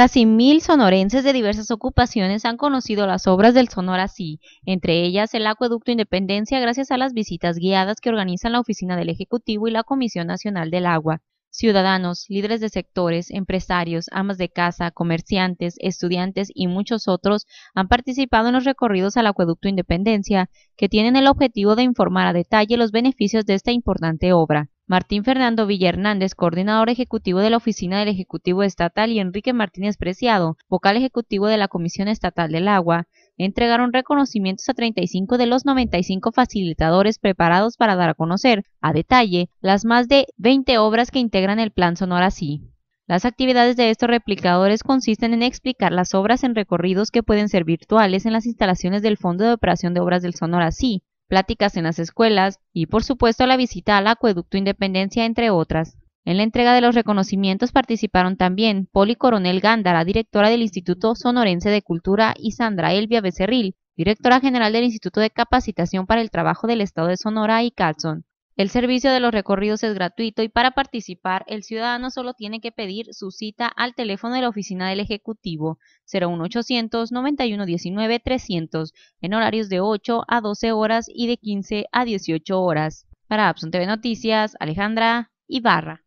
Casi mil sonorenses de diversas ocupaciones han conocido las obras del Sonora Sí, entre ellas el Acueducto Independencia gracias a las visitas guiadas que organizan la Oficina del Ejecutivo y la Comisión Nacional del Agua. Ciudadanos, líderes de sectores, empresarios, amas de casa, comerciantes, estudiantes y muchos otros han participado en los recorridos al Acueducto Independencia, que tienen el objetivo de informar a detalle los beneficios de esta importante obra. Martín Fernando Hernández, coordinador ejecutivo de la Oficina del Ejecutivo Estatal, y Enrique Martínez Preciado, vocal ejecutivo de la Comisión Estatal del Agua, entregaron reconocimientos a 35 de los 95 facilitadores preparados para dar a conocer, a detalle, las más de 20 obras que integran el Plan Sonora Sí. Las actividades de estos replicadores consisten en explicar las obras en recorridos que pueden ser virtuales en las instalaciones del Fondo de Operación de Obras del Sonora Sí, pláticas en las escuelas y, por supuesto, la visita al Acueducto Independencia, entre otras. En la entrega de los reconocimientos participaron también Poli Coronel Gándara, directora del Instituto Sonorense de Cultura, y Sandra Elvia Becerril, directora general del Instituto de Capacitación para el Trabajo del Estado de Sonora y Calzón. El servicio de los recorridos es gratuito y para participar el ciudadano solo tiene que pedir su cita al teléfono de la oficina del Ejecutivo 01800 9119 300 en horarios de 8 a 12 horas y de 15 a 18 horas. Para Absun TV Noticias, Alejandra Ibarra.